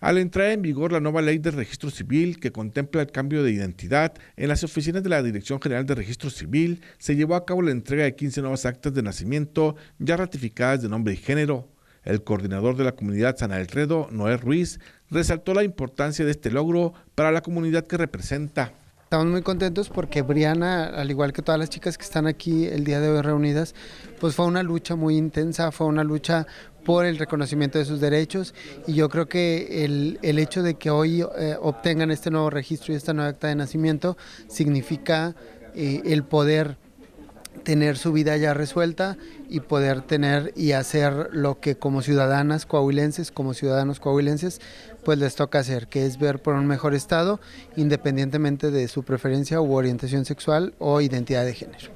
Al entrar en vigor la nueva ley de registro civil que contempla el cambio de identidad, en las oficinas de la Dirección General de Registro Civil se llevó a cabo la entrega de 15 nuevas actas de nacimiento ya ratificadas de nombre y género. El coordinador de la comunidad San Alfredo, Noé Ruiz, resaltó la importancia de este logro para la comunidad que representa. Estamos muy contentos porque Briana, al igual que todas las chicas que están aquí el día de hoy reunidas, pues fue una lucha muy intensa, fue una lucha por el reconocimiento de sus derechos y yo creo que el, el hecho de que hoy eh, obtengan este nuevo registro y esta nueva acta de nacimiento significa eh, el poder tener su vida ya resuelta y poder tener y hacer lo que como ciudadanas coahuilenses, como ciudadanos coahuilenses, pues les toca hacer, que es ver por un mejor estado, independientemente de su preferencia u orientación sexual o identidad de género.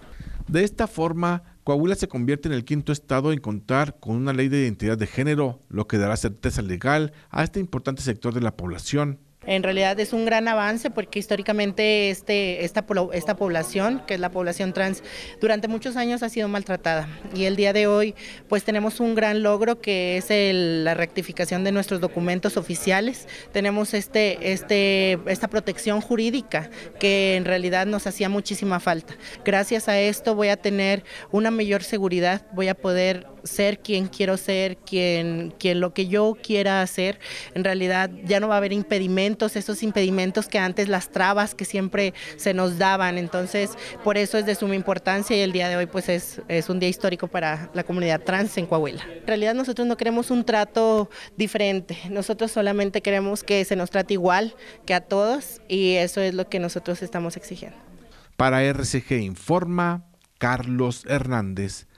De esta forma, Coahuila se convierte en el quinto estado en contar con una ley de identidad de género, lo que dará certeza legal a este importante sector de la población. En realidad es un gran avance porque históricamente este, esta, esta población, que es la población trans, durante muchos años ha sido maltratada y el día de hoy pues tenemos un gran logro que es la rectificación de nuestros documentos oficiales, tenemos este, este, esta protección jurídica que en realidad nos hacía muchísima falta. Gracias a esto voy a tener una mayor seguridad, voy a poder ser quien quiero ser, quien, quien lo que yo quiera hacer. En realidad ya no va a haber impedimentos, esos impedimentos que antes las trabas que siempre se nos daban. Entonces, por eso es de suma importancia y el día de hoy pues es, es un día histórico para la comunidad trans en Coahuila. En realidad nosotros no queremos un trato diferente, nosotros solamente queremos que se nos trate igual que a todos y eso es lo que nosotros estamos exigiendo. Para RCG Informa, Carlos Hernández.